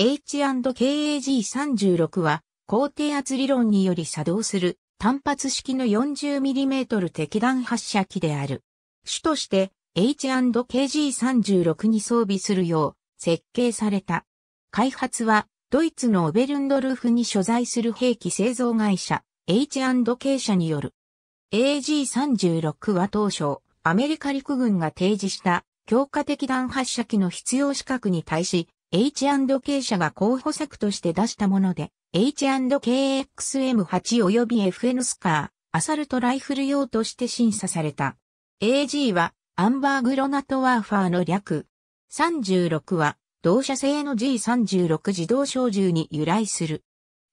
H&KAG36 は高低圧理論により作動する単発式の 40mm 敵弾発射機である。主として H&KG36 に装備するよう設計された。開発はドイツのオベルンドルフに所在する兵器製造会社 H&K 社による。AG36 は当初アメリカ陸軍が提示した強化敵弾発射機の必要資格に対し H&K 社が候補作として出したもので、H&KXM8 及び FN スカー、アサルトライフル用として審査された。AG は、アンバーグロナトワーファーの略。36は、同社製の G36 自動小銃に由来する。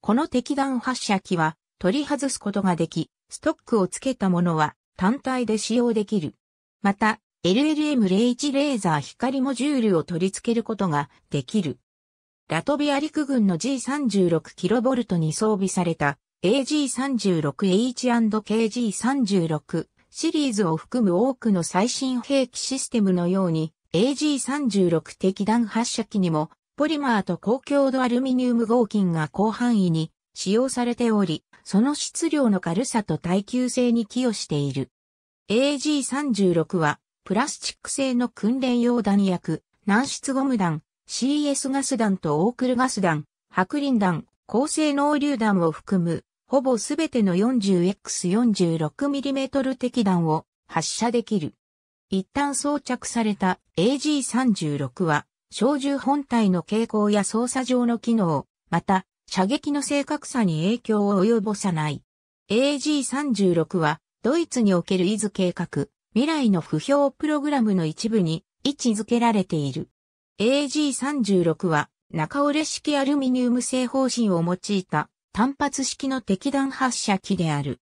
この敵弾発射機は取り外すことができ、ストックをつけたものは単体で使用できる。また、LLM-01 レーザー光モジュールを取り付けることができる。ラトビア陸軍の G36kV に装備された AG36H&KG36 シリーズを含む多くの最新兵器システムのように AG36 敵弾発射機にもポリマーと高強度アルミニウム合金が広範囲に使用されており、その質量の軽さと耐久性に寄与している。AG36 はプラスチック製の訓練用弾薬、軟質ゴム弾、CS ガス弾とオークルガス弾、白輪弾、高性能榴弾を含む、ほぼすべての 40X46mm 敵弾を発射できる。一旦装着された AG36 は、小銃本体の傾向や操作上の機能、また、射撃の正確さに影響を及ぼさない。AG36 は、ドイツにおけるイズ計画、未来の不評プログラムの一部に位置づけられている。AG36 は中折れ式アルミニウム製方針を用いた単発式の敵弾発射機である。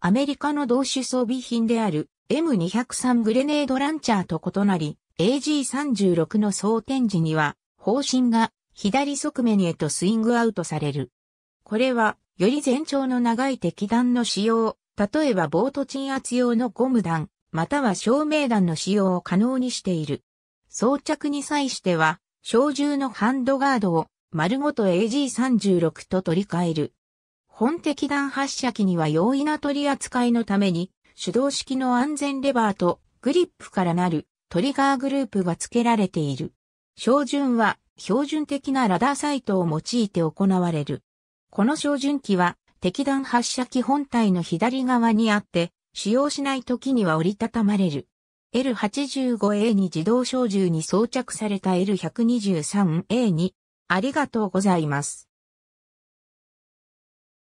アメリカの同種装備品である M203 グレネードランチャーと異なり、AG36 の装填時には方針が左側面へとスイングアウトされる。これはより全長の長い敵弾の使用、例えばボート鎮圧用のゴム弾、または照明弾の使用を可能にしている。装着に際しては、小銃のハンドガードを丸ごと AG36 と取り替える。本敵弾発射機には容易な取り扱いのために、手動式の安全レバーとグリップからなるトリガーグループが付けられている。照準は標準的なラダーサイトを用いて行われる。この照準機は敵弾発射機本体の左側にあって、使用しない時には折りたたまれる。L85A に自動小銃に装着された L123A にありがとうございます。